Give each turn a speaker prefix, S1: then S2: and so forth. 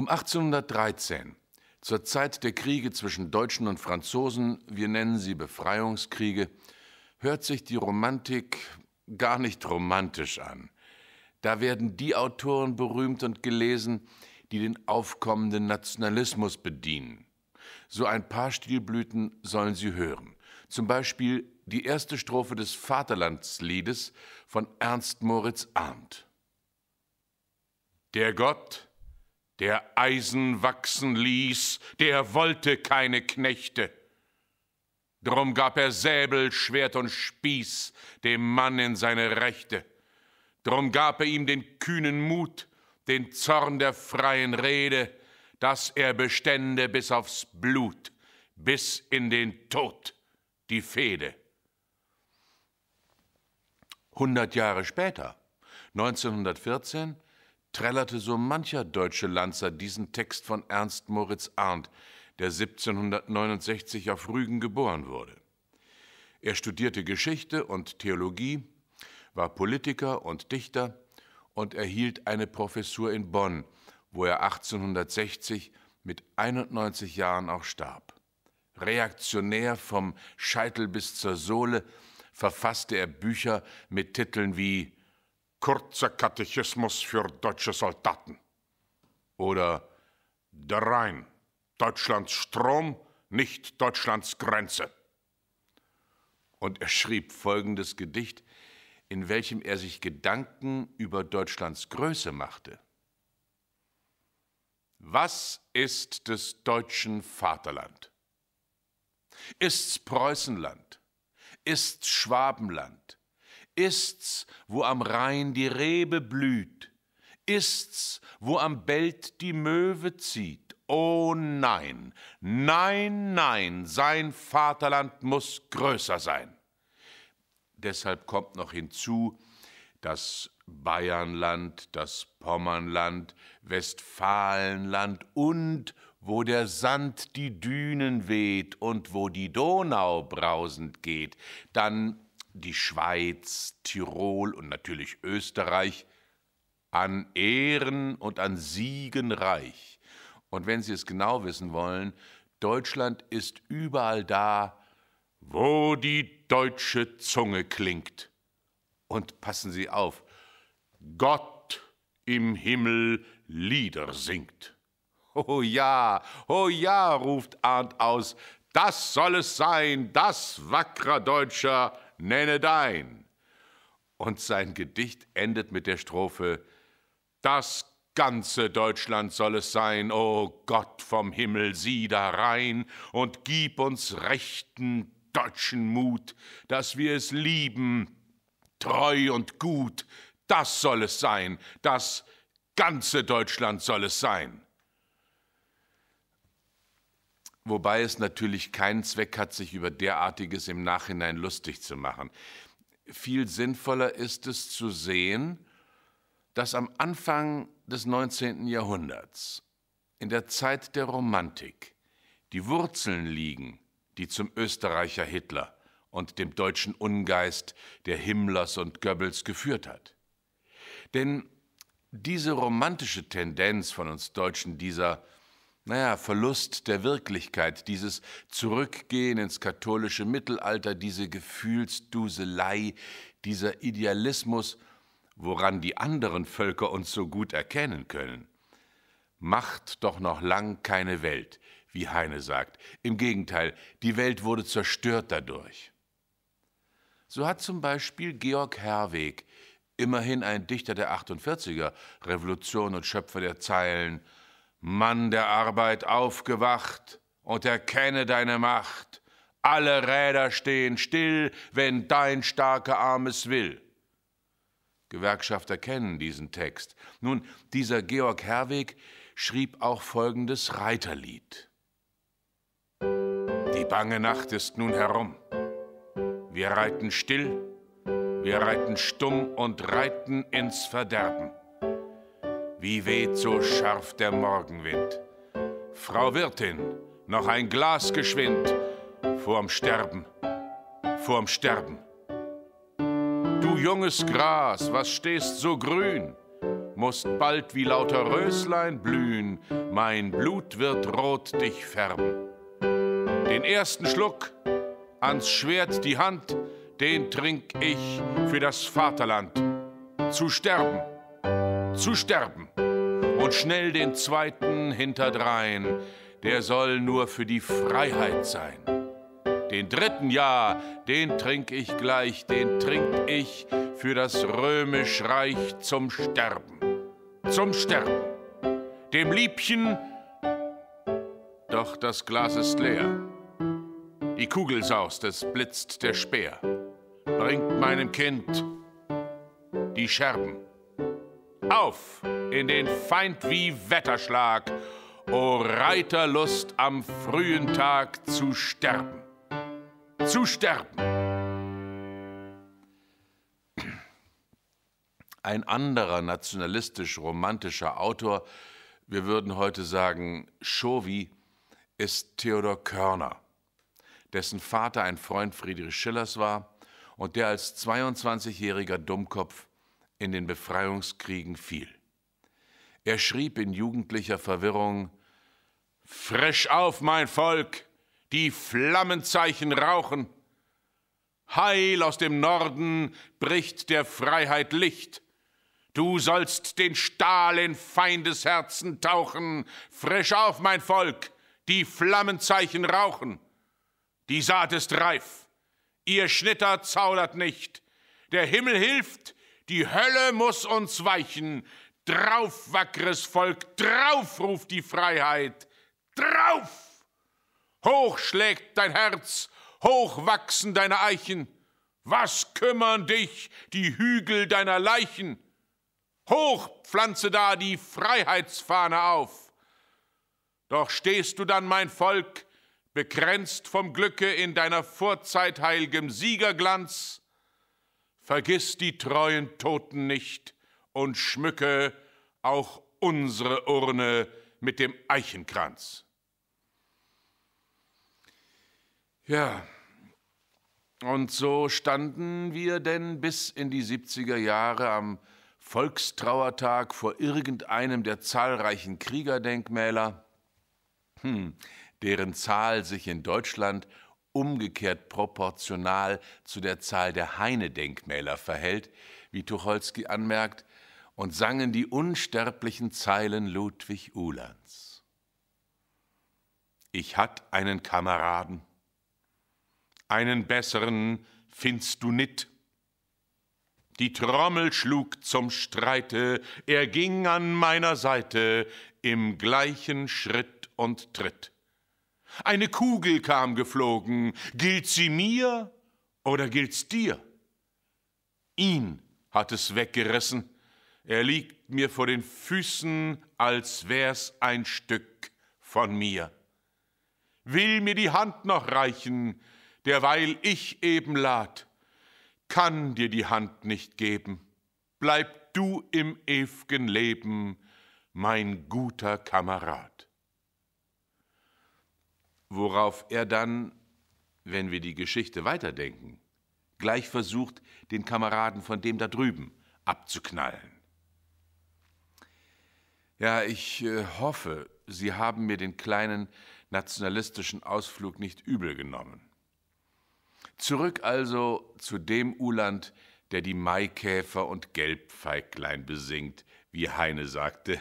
S1: Um 1813, zur Zeit der Kriege zwischen Deutschen und Franzosen, wir nennen sie Befreiungskriege, hört sich die Romantik gar nicht romantisch an. Da werden die Autoren berühmt und gelesen, die den aufkommenden Nationalismus bedienen. So ein paar Stilblüten sollen Sie hören. Zum Beispiel die erste Strophe des Vaterlandsliedes von Ernst Moritz Arndt. Der Gott, der Eisen wachsen ließ, der wollte keine Knechte. Drum gab er Säbel, Schwert und Spieß dem Mann in seine Rechte. Drum gab er ihm den kühnen Mut, den Zorn der freien Rede, dass er bestände bis aufs Blut, bis in den Tod die Fehde. Hundert Jahre später, 1914, trällerte so mancher deutsche Lanzer diesen Text von Ernst Moritz Arndt, der 1769 auf Rügen geboren wurde. Er studierte Geschichte und Theologie, war Politiker und Dichter und erhielt eine Professur in Bonn, wo er 1860 mit 91 Jahren auch starb. Reaktionär vom Scheitel bis zur Sohle verfasste er Bücher mit Titeln wie Kurzer Katechismus für deutsche Soldaten. Oder Der Rhein, Deutschlands Strom, nicht Deutschlands Grenze. Und er schrieb folgendes Gedicht, in welchem er sich Gedanken über Deutschlands Größe machte. Was ist des deutschen Vaterland? Ist's Preußenland? Ist's Schwabenland? ist's, wo am Rhein die Rebe blüht, ist's, wo am Belt die Möwe zieht. Oh nein, nein, nein, sein Vaterland muss größer sein. Deshalb kommt noch hinzu, dass Bayernland, das Pommernland, Westfalenland und wo der Sand die Dünen weht und wo die Donau brausend geht, dann die Schweiz, Tirol und natürlich Österreich an Ehren und an Siegen reich. Und wenn Sie es genau wissen wollen, Deutschland ist überall da, wo die deutsche Zunge klingt. Und passen Sie auf, Gott im Himmel Lieder singt. Oh ja, oh ja, ruft Arndt aus, das soll es sein, das wackrer Deutscher, nenne dein. Und sein Gedicht endet mit der Strophe Das ganze Deutschland soll es sein, o oh Gott vom Himmel, sieh da rein und gib uns rechten deutschen Mut, dass wir es lieben, treu und gut, das soll es sein, das ganze Deutschland soll es sein. Wobei es natürlich keinen Zweck hat, sich über derartiges im Nachhinein lustig zu machen. Viel sinnvoller ist es zu sehen, dass am Anfang des 19. Jahrhunderts, in der Zeit der Romantik, die Wurzeln liegen, die zum Österreicher Hitler und dem deutschen Ungeist der Himmlers und Goebbels geführt hat. Denn diese romantische Tendenz von uns Deutschen, dieser naja, Verlust der Wirklichkeit, dieses Zurückgehen ins katholische Mittelalter, diese Gefühlsduselei, dieser Idealismus, woran die anderen Völker uns so gut erkennen können. Macht doch noch lang keine Welt, wie Heine sagt. Im Gegenteil, die Welt wurde zerstört dadurch. So hat zum Beispiel Georg Herweg, immerhin ein Dichter der 48er, Revolution und Schöpfer der Zeilen, Mann der Arbeit, aufgewacht und erkenne deine Macht. Alle Räder stehen still, wenn dein starker Arm es will. Gewerkschafter kennen diesen Text. Nun, dieser Georg Herweg schrieb auch folgendes Reiterlied. Die bange Nacht ist nun herum. Wir reiten still, wir reiten stumm und reiten ins Verderben wie weht so scharf der Morgenwind. Frau Wirtin, noch ein Glas geschwind, vorm Sterben, vorm Sterben. Du junges Gras, was stehst so grün, musst bald wie lauter Röslein blühen, mein Blut wird rot dich färben. Den ersten Schluck, ans Schwert die Hand, den trink ich für das Vaterland. Zu sterben, zu sterben und schnell den zweiten hinterdrein, der soll nur für die Freiheit sein. Den dritten ja, den trink ich gleich, den trink ich für das römisch Reich zum Sterben. Zum Sterben. Dem Liebchen, doch das Glas ist leer. Die Kugel saust, es blitzt der Speer. Bringt meinem Kind die Scherben. Auf! in den Feind wie Wetterschlag, o Reiterlust am frühen Tag zu sterben. Zu sterben. Ein anderer nationalistisch-romantischer Autor, wir würden heute sagen Chauvi, ist Theodor Körner, dessen Vater ein Freund Friedrich Schillers war und der als 22-jähriger Dummkopf in den Befreiungskriegen fiel. Er schrieb in jugendlicher Verwirrung, Frisch auf, mein Volk, die Flammenzeichen rauchen. Heil aus dem Norden bricht der Freiheit Licht. Du sollst den Stahl in Feindesherzen tauchen. Frisch auf, mein Volk, die Flammenzeichen rauchen. Die Saat ist reif, ihr Schnitter zaudert nicht. Der Himmel hilft, die Hölle muss uns weichen. Drauf, wackeres Volk, drauf ruft die Freiheit, drauf! Hoch schlägt dein Herz, hoch wachsen deine Eichen. Was kümmern dich die Hügel deiner Leichen? Hoch pflanze da die Freiheitsfahne auf. Doch stehst du dann, mein Volk, bekränzt vom Glücke in deiner Vorzeit heilgem Siegerglanz, vergiss die treuen Toten nicht, und schmücke auch unsere Urne mit dem Eichenkranz. Ja, und so standen wir denn bis in die 70er Jahre am Volkstrauertag vor irgendeinem der zahlreichen Kriegerdenkmäler, hm, deren Zahl sich in Deutschland umgekehrt proportional zu der Zahl der Heine-Denkmäler verhält, wie Tucholsky anmerkt, und sangen die unsterblichen Zeilen Ludwig Uhlands. Ich hatt einen Kameraden, einen besseren findst du nit. Die Trommel schlug zum Streite, er ging an meiner Seite im gleichen Schritt und Tritt. Eine Kugel kam geflogen. Gilt sie mir oder gilt's dir? Ihn hat es weggerissen. Er liegt mir vor den Füßen, als wär's ein Stück von mir. Will mir die Hand noch reichen, derweil ich eben lad, kann dir die Hand nicht geben. Bleib du im ew'gen Leben, mein guter Kamerad worauf er dann, wenn wir die Geschichte weiterdenken, gleich versucht, den Kameraden von dem da drüben abzuknallen. Ja, ich äh, hoffe, Sie haben mir den kleinen nationalistischen Ausflug nicht übel genommen. Zurück also zu dem Uland, der die Maikäfer und Gelbfeiglein besingt, wie Heine sagte,